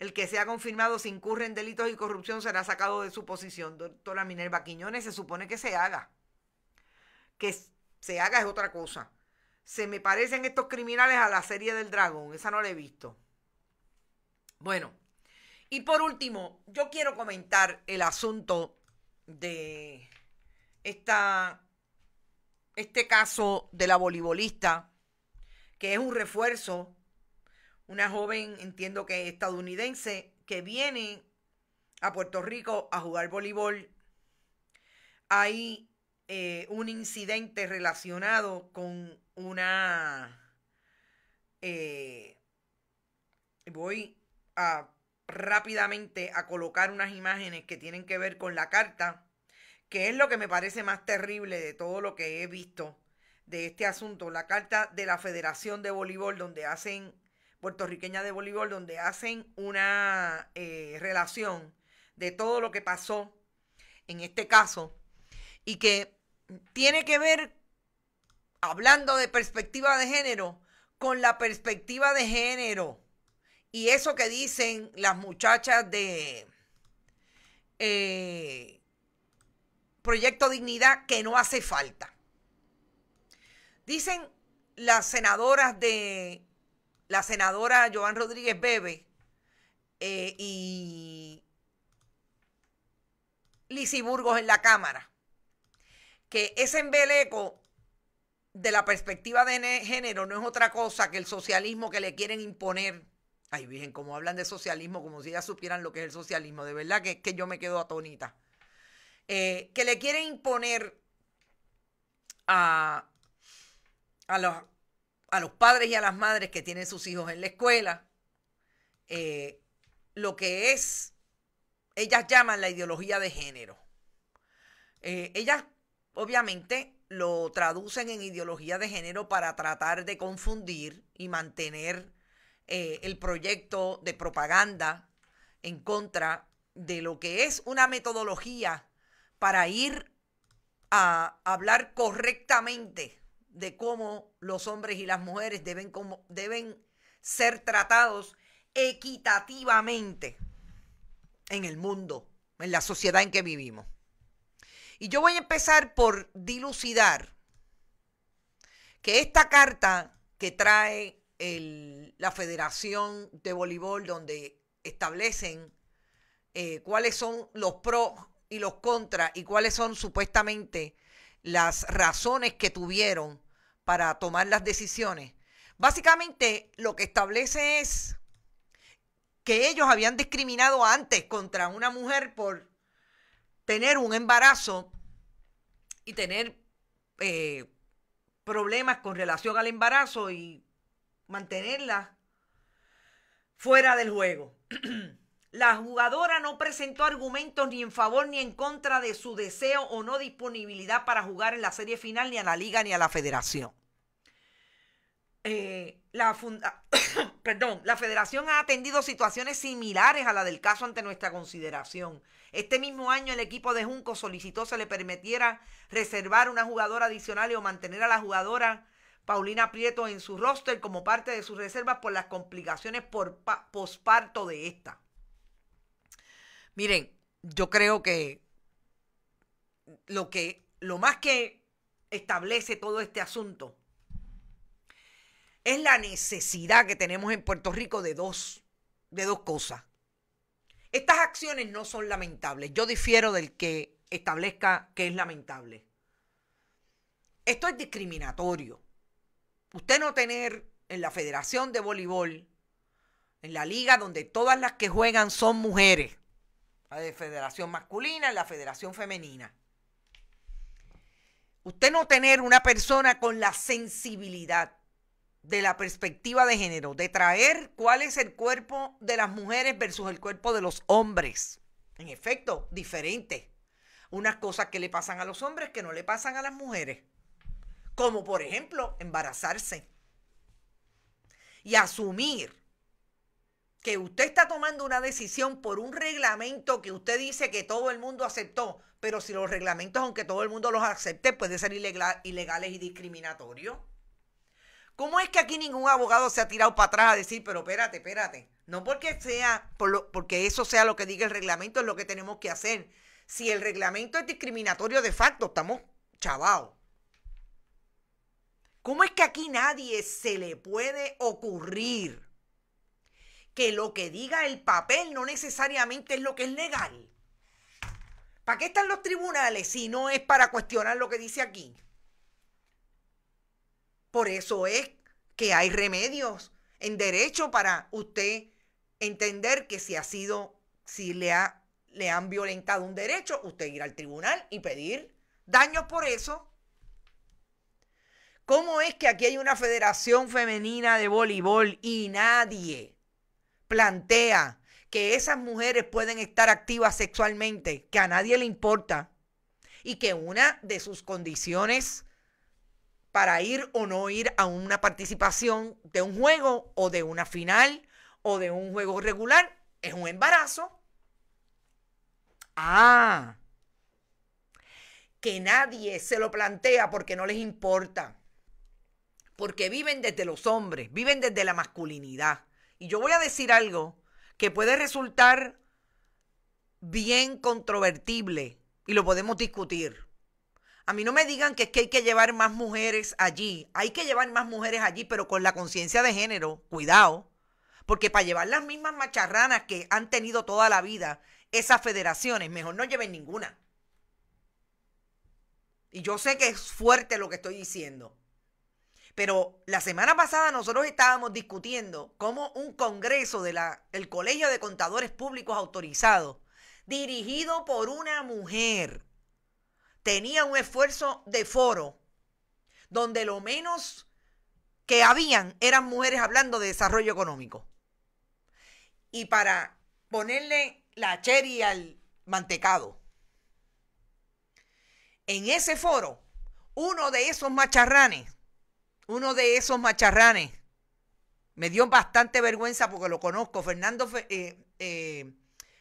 el que sea confirmado si incurren en delitos y corrupción será sacado de su posición. Doctora Minerva Quiñones, se supone que se haga. Que se haga es otra cosa. Se me parecen estos criminales a la serie del dragón. Esa no la he visto. Bueno, y por último, yo quiero comentar el asunto de esta, este caso de la voleibolista, que es un refuerzo una joven, entiendo que estadounidense, que viene a Puerto Rico a jugar voleibol. Hay eh, un incidente relacionado con una... Eh, voy a rápidamente a colocar unas imágenes que tienen que ver con la carta, que es lo que me parece más terrible de todo lo que he visto de este asunto, la carta de la Federación de Voleibol, donde hacen puertorriqueña de voleibol, donde hacen una eh, relación de todo lo que pasó en este caso y que tiene que ver, hablando de perspectiva de género, con la perspectiva de género y eso que dicen las muchachas de eh, Proyecto Dignidad que no hace falta. Dicen las senadoras de la senadora Joan Rodríguez Bebe eh, y Lizy Burgos en la Cámara, que ese embeleco de la perspectiva de género no es otra cosa que el socialismo que le quieren imponer. Ay, Virgen, como hablan de socialismo, como si ya supieran lo que es el socialismo, de verdad que, que yo me quedo atonita. Eh, que le quieren imponer a, a los a los padres y a las madres que tienen sus hijos en la escuela, eh, lo que es, ellas llaman la ideología de género. Eh, ellas, obviamente, lo traducen en ideología de género para tratar de confundir y mantener eh, el proyecto de propaganda en contra de lo que es una metodología para ir a hablar correctamente de cómo los hombres y las mujeres deben, deben ser tratados equitativamente en el mundo, en la sociedad en que vivimos. Y yo voy a empezar por dilucidar que esta carta que trae la Federación de Voleibol, donde establecen eh, cuáles son los pros y los contras y cuáles son supuestamente las razones que tuvieron para tomar las decisiones. Básicamente lo que establece es que ellos habían discriminado antes contra una mujer por tener un embarazo y tener eh, problemas con relación al embarazo y mantenerla fuera del juego. La jugadora no presentó argumentos ni en favor ni en contra de su deseo o no disponibilidad para jugar en la serie final ni a la liga ni a la federación. Eh, la, ah, Perdón, la federación ha atendido situaciones similares a la del caso ante nuestra consideración. Este mismo año el equipo de Junco solicitó se le permitiera reservar una jugadora adicional o mantener a la jugadora Paulina Prieto en su roster como parte de sus reservas por las complicaciones por posparto de esta. Miren, yo creo que lo que lo más que establece todo este asunto es la necesidad que tenemos en Puerto Rico de dos de dos cosas. Estas acciones no son lamentables. Yo difiero del que establezca que es lamentable. Esto es discriminatorio. Usted no tener en la Federación de Voleibol, en la liga donde todas las que juegan son mujeres, de federación masculina, la federación femenina. Usted no tener una persona con la sensibilidad de la perspectiva de género, de traer cuál es el cuerpo de las mujeres versus el cuerpo de los hombres. En efecto, diferente. Unas cosas que le pasan a los hombres que no le pasan a las mujeres. Como por ejemplo, embarazarse. Y asumir que usted está tomando una decisión por un reglamento que usted dice que todo el mundo aceptó, pero si los reglamentos, aunque todo el mundo los acepte, pueden ser ilegales y discriminatorios. ¿Cómo es que aquí ningún abogado se ha tirado para atrás a decir, pero espérate, espérate? No porque sea, por lo, porque eso sea lo que diga el reglamento, es lo que tenemos que hacer. Si el reglamento es discriminatorio de facto, estamos chavados. ¿Cómo es que aquí nadie se le puede ocurrir que lo que diga el papel no necesariamente es lo que es legal. ¿Para qué están los tribunales si no es para cuestionar lo que dice aquí? Por eso es que hay remedios en derecho para usted entender que si ha sido, si le, ha, le han violentado un derecho, usted ir al tribunal y pedir daños por eso. ¿Cómo es que aquí hay una federación femenina de voleibol y nadie plantea que esas mujeres pueden estar activas sexualmente, que a nadie le importa, y que una de sus condiciones para ir o no ir a una participación de un juego o de una final o de un juego regular es un embarazo. Ah, que nadie se lo plantea porque no les importa, porque viven desde los hombres, viven desde la masculinidad y yo voy a decir algo que puede resultar bien controvertible y lo podemos discutir. A mí no me digan que es que hay que llevar más mujeres allí. Hay que llevar más mujeres allí, pero con la conciencia de género, cuidado. Porque para llevar las mismas macharranas que han tenido toda la vida esas federaciones, mejor no lleven ninguna. Y yo sé que es fuerte lo que estoy diciendo. Pero la semana pasada nosotros estábamos discutiendo cómo un congreso del el Colegio de Contadores Públicos Autorizado, dirigido por una mujer, tenía un esfuerzo de foro donde lo menos que habían eran mujeres hablando de desarrollo económico. Y para ponerle la cherry al mantecado, en ese foro, uno de esos macharranes uno de esos macharranes. Me dio bastante vergüenza porque lo conozco. Fernando eh, eh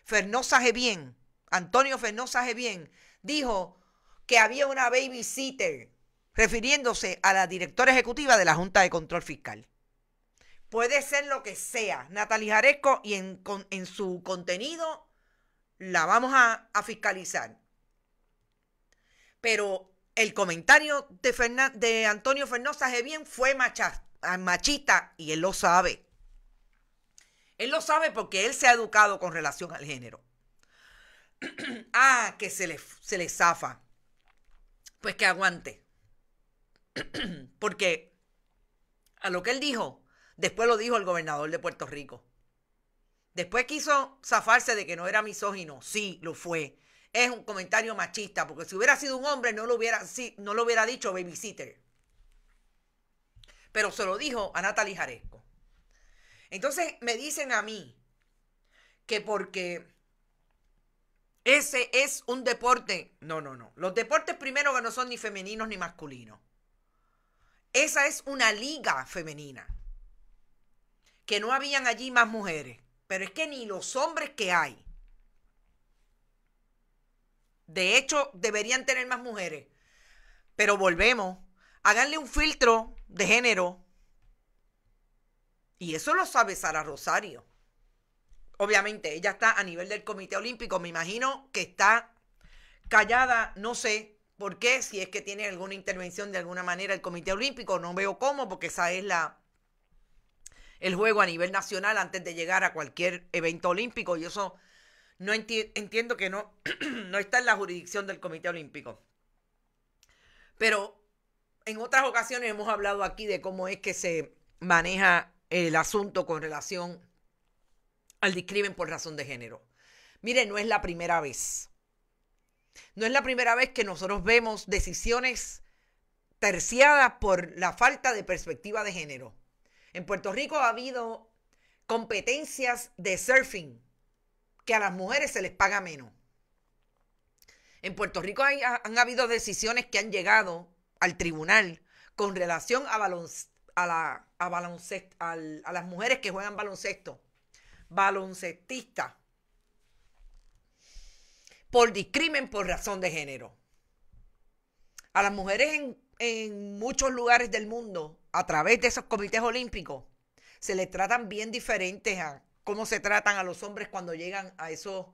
Fernosa Bien, Antonio Fernosa Bien, dijo que había una baby babysitter refiriéndose a la directora ejecutiva de la Junta de Control Fiscal. Puede ser lo que sea, Natalia Jaresco, y en, su contenido la vamos a, a fiscalizar. Pero el comentario de, de Antonio Fernández bien fue machista y él lo sabe. Él lo sabe porque él se ha educado con relación al género. ah, que se se le zafa. Pues que aguante. porque a lo que él dijo, después lo dijo el gobernador de Puerto Rico. Después quiso zafarse de que no era misógino. Sí, lo fue es un comentario machista, porque si hubiera sido un hombre no lo hubiera, no lo hubiera dicho babysitter. Pero se lo dijo a Natalie Jaresco. Entonces me dicen a mí que porque ese es un deporte. No, no, no. Los deportes primero que no son ni femeninos ni masculinos. Esa es una liga femenina. Que no habían allí más mujeres. Pero es que ni los hombres que hay de hecho, deberían tener más mujeres. Pero volvemos. Háganle un filtro de género. Y eso lo sabe Sara Rosario. Obviamente, ella está a nivel del Comité Olímpico. Me imagino que está callada, no sé por qué, si es que tiene alguna intervención de alguna manera el Comité Olímpico. No veo cómo, porque esa es la el juego a nivel nacional antes de llegar a cualquier evento olímpico y eso no entiendo que no, no está en la jurisdicción del Comité Olímpico. Pero en otras ocasiones hemos hablado aquí de cómo es que se maneja el asunto con relación al discrimen por razón de género. Mire, no es la primera vez. No es la primera vez que nosotros vemos decisiones terciadas por la falta de perspectiva de género. En Puerto Rico ha habido competencias de surfing que a las mujeres se les paga menos. En Puerto Rico hay, han habido decisiones que han llegado al tribunal con relación a, a, la, a, baloncesto, a las mujeres que juegan baloncesto, baloncestistas, por discrimen por razón de género. A las mujeres en, en muchos lugares del mundo, a través de esos comités olímpicos, se les tratan bien diferentes a cómo se tratan a los hombres cuando llegan a esos,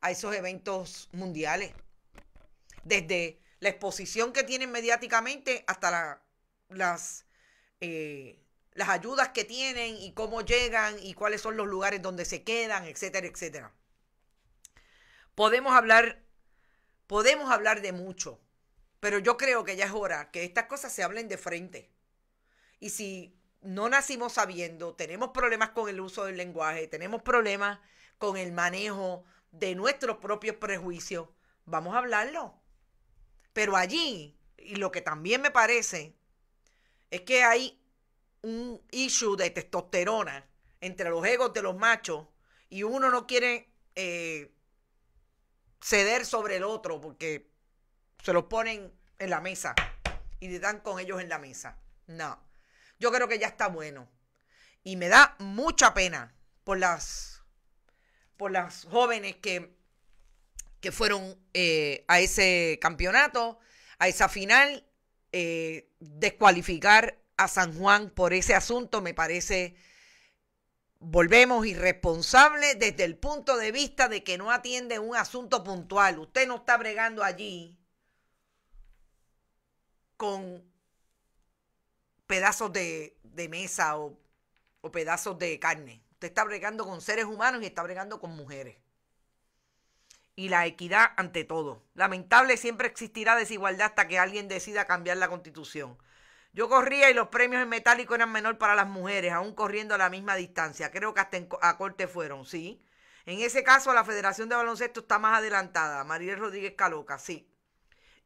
a esos eventos mundiales. Desde la exposición que tienen mediáticamente hasta las, eh, las ayudas que tienen y cómo llegan y cuáles son los lugares donde se quedan, etcétera, etcétera. Podemos hablar, podemos hablar de mucho, pero yo creo que ya es hora que estas cosas se hablen de frente. Y si no nacimos sabiendo, tenemos problemas con el uso del lenguaje, tenemos problemas con el manejo de nuestros propios prejuicios, vamos a hablarlo. Pero allí, y lo que también me parece, es que hay un issue de testosterona entre los egos de los machos y uno no quiere eh, ceder sobre el otro porque se los ponen en la mesa y le dan con ellos en la mesa. No yo creo que ya está bueno. Y me da mucha pena por las, por las jóvenes que, que fueron eh, a ese campeonato, a esa final. Eh, descualificar a San Juan por ese asunto me parece, volvemos, irresponsable desde el punto de vista de que no atiende un asunto puntual. Usted no está bregando allí con pedazos de, mesa o, pedazos de carne. Usted está bregando con seres humanos y está bregando con mujeres. Y la equidad ante todo. Lamentable siempre existirá desigualdad hasta que alguien decida cambiar la constitución. Yo corría y los premios en metálico eran menor para las mujeres, aún corriendo a la misma distancia. Creo que hasta a corte fueron, sí. En ese caso, la Federación de Baloncesto está más adelantada. María Rodríguez Caloca, sí.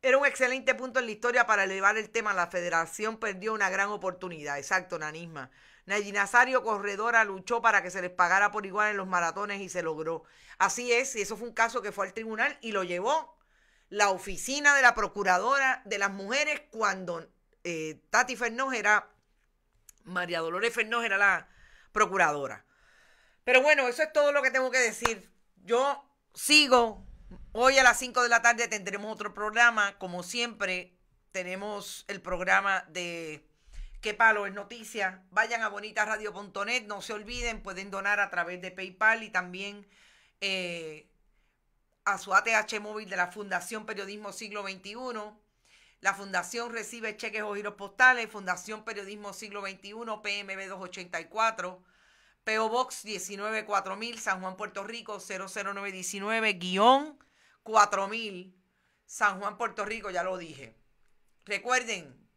Era un excelente punto en la historia para elevar el tema. La federación perdió una gran oportunidad. Exacto, Nanisma. Nayi Nazario Corredora luchó para que se les pagara por igual en los maratones y se logró. Así es, y eso fue un caso que fue al tribunal y lo llevó la oficina de la procuradora de las mujeres cuando eh, Tati Fernández era, María Dolores Fernández era la procuradora. Pero bueno, eso es todo lo que tengo que decir. Yo sigo Hoy a las 5 de la tarde tendremos otro programa. Como siempre, tenemos el programa de Qué palo es noticia. Vayan a bonitasradio.net. No se olviden, pueden donar a través de PayPal y también eh, a su ATH móvil de la Fundación Periodismo Siglo XXI. La Fundación recibe cheques o giros postales. Fundación Periodismo Siglo XXI, PMB 284. PO Box 19-4000, San Juan, Puerto Rico 00919-4000, San Juan, Puerto Rico, ya lo dije. Recuerden,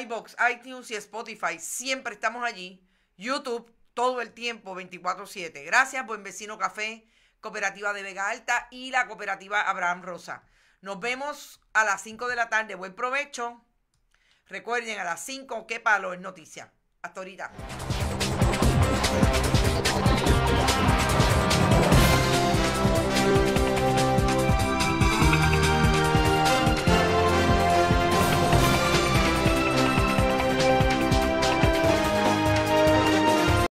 iBox, iTunes y Spotify, siempre estamos allí. YouTube, todo el tiempo, 24-7. Gracias, Buen Vecino Café, Cooperativa de Vega Alta y la Cooperativa Abraham Rosa. Nos vemos a las 5 de la tarde. Buen provecho. Recuerden, a las 5, qué palo es noticia. Hasta ahorita. Thank you.